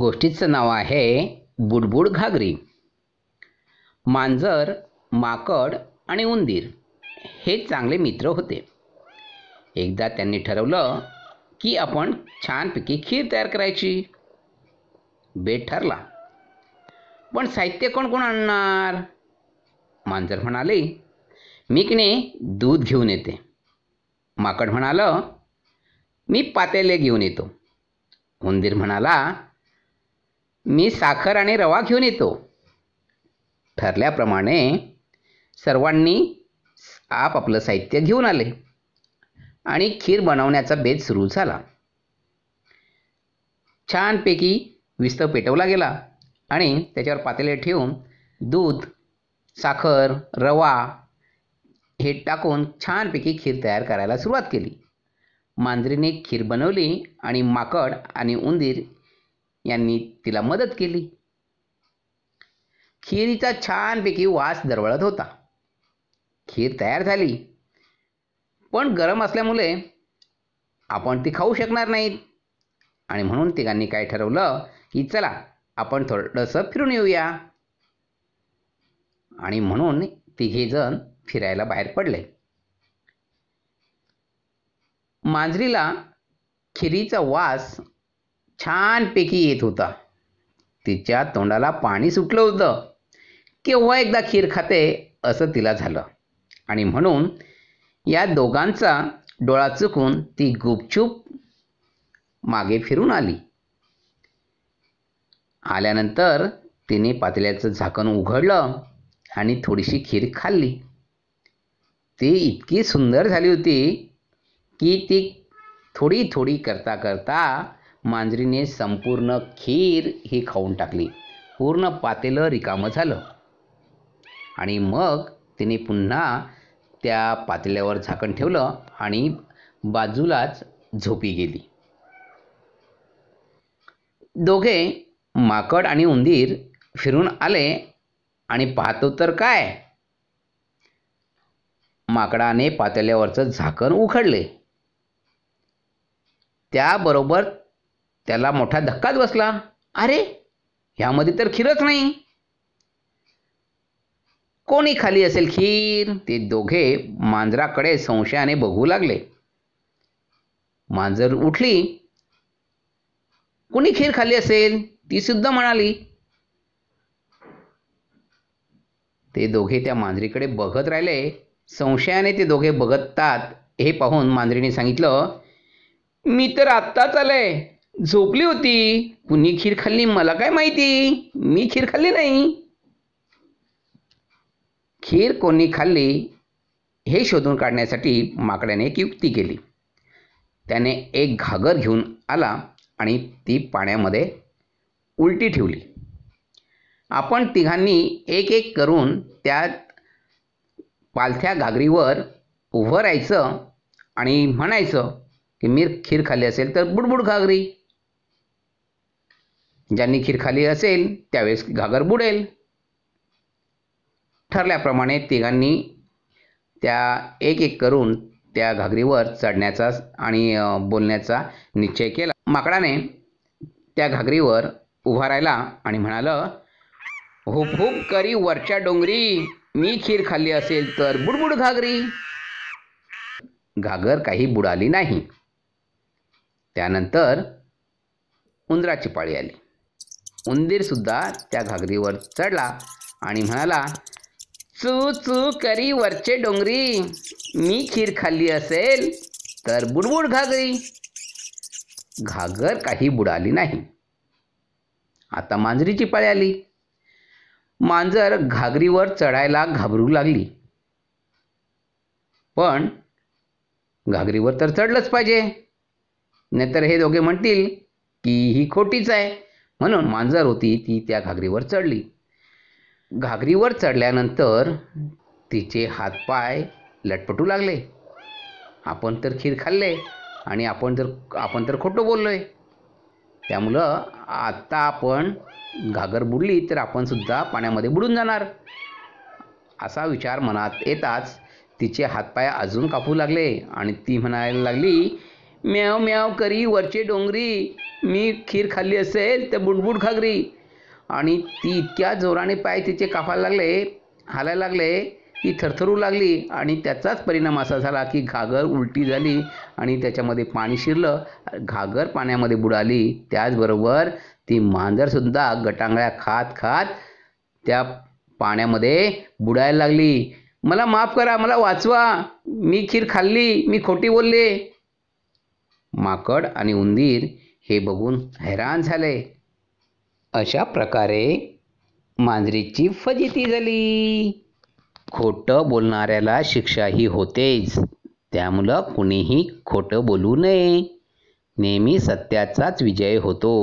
गोष्टीचं नाव आहे बुडबुड घागरी मांजर माकड आणि उंदीर हे चांगले मित्र होते एकदा त्यांनी ठरवलं की आपण छानपैकी खीर तयार करायची बेट ठरला पण साहित्य कोण कोण आणणार मांजर म्हणाले मी किने दूध घेऊन येते माकड म्हणालं मी पातेले घेऊन येतो उंदीर म्हणाला मी साखर आणि रवा घेऊन येतो ठरल्याप्रमाणे सर्वांनी आप आपलं साहित्य घेऊन आले आणि खीर बनवण्याचा बेत सुरू झाला छानपैकी विस्तव पेटवला गेला आणि त्याच्यावर पातेले ठेवून दूध साखर रवा हे टाकून छानपैकी खीर तयार करायला सुरुवात केली मांजरीने खीर बनवली आणि माकड आणि उंदीर यांनी तिला मदत केली खिरीचा छानपैकी वास दरवळत होता खीर तयार झाली पण गरम असल्यामुळे आपण ती खाऊ शकणार नाहीत आणि म्हणून तिघांनी काय ठरवलं की चला आपण थोडंसं फिरून येऊया आणि म्हणून तिघेजण फिरायला बाहेर पडले मांजरीला खिरीचा वास छानपैकी येत होता तिच्या तोंडाला पाणी सुटलं होतं केव्हा एकदा खीर खाते असं तिला झालं आणि म्हणून या दोघांचा डोळा चुकून ती गुपचूप मागे फिरून आली आल्यानंतर तिने पातळ्याचं झाकण उघडलं आणि थोडीशी खीर खाल्ली ती इतकी सुंदर झाली होती की ती थोडी थोडी करता करता मांजरीने संपूर्ण खीर ही खाऊन टाकली पूर्ण पातेलं रिकामं झालं आणि मग तिने पुन्हा त्या पातेल्यावर झाकण ठेवलं आणि बाजूलाच झोपी गेली दोघे माकड आणि उंदीर फिरून आले आणि पाहतो तर काय माकडाने पातेल्यावरचं झाकण उखडले त्याबरोबर त्याला मोठा धक्काच बसला अरे ह्यामध्ये तर खीरच नाही कोणी खाली असेल खीर ते दोघे मांजराकडे संशयाने बघू लागले मांजर उठली कोणी खीर खाली असेल ती सुद्धा म्हणाली ते दोघे त्या मांजरीकडे बघत राहिले संशयाने ते दोघे बघतात हे पाहून मांजरीने सांगितलं मी तर आत्ताच आलंय झोपली होती कुणी खीर खाल्ली मला काय माहिती मी खीर खाल्ली नाही खीर कोणी खाल्ली हे शोधून काढण्यासाठी माकड्याने एक युक्ती केली त्याने एक घागर घेऊन आला आणि ती पाण्यामध्ये उलटी ठेवली आपण तिघांनी एक एक करून त्या पालथ्या घागरीवर उभं राहायचं आणि म्हणायचं की मी खीर खाल्ली असेल तर बुडबुड घागरी ज्यांनी खीर खाली असेल त्यावेळेस घागर बुडेल ठरल्याप्रमाणे तिघांनी त्या एक एक करून त्या घागरीवर चढण्याचा आणि बोलण्याचा निश्चय केला माकडाने त्या घागरीवर उभा राहिला आणि म्हणालं हुप हुप करी वरच्या डोंगरी मी खीर खाल्ली असेल तर बुडबुड घागरी घागर काही बुडाली नाही त्यानंतर उंदराची पाळी आली उंदीर सुद्धा त्या घागरीवर चढला आणि म्हणाला चू चू करी वरचे डोंगरी मी खीर खाल्ली असेल तर बुडबुड घागरी घागर काही बुडाली नाही आता मांजरीची पाळी आली मांजर घागरीवर चढायला घाबरू लागली पण घागरीवर तर चढलंच पाहिजे नाहीतर हे दोघे म्हणतील की ही खोटीच आहे म्हणून मांजर होती ती त्या घागरीवर चढली घागरीवर चढल्यानंतर तिचे हातपाय लटपटू लागले आपण तर खीर खाल्ले आणि आपण जर आपण तर खोटं बोललो आहे त्यामुळं आत्ता आपण घागर बुडली तर आपणसुद्धा पाण्यामध्ये बुडून जाणार असा विचार मनात येताच तिचे हातपाय अजून कापू लागले आणि ती म्हणायला लागली म्याव म्याव करी वरचे डोंगरी मी खीर खाल्ली असेल तर बुडबुड खागरी आणि ती इतक्या जोराने पाय तिचे कापायला लागले हालायला लागले ती थरथरू लागली आणि त्याचाच परिणाम असा झाला की घागर उलटी झाली आणि त्याच्यामध्ये पाणी शिरलं घागर पाण्यामध्ये बुडाली त्याचबरोबर ती मांजरसुद्धा गटांगळ्या खात खात त्या पाण्यामध्ये बुडायला लागली मला माफ करा मला वाचवा मी खीर खाल्ली मी खोटी बोलले माकड आणि उंदीर हे बघून हैराण झाले अशा प्रकारे मांजरीची फजिती झाली खोटं बोलणाऱ्याला शिक्षाही होतेच त्यामुळं कुणीही खोटं बोलू नये नेहमी सत्याचाच विजय होतो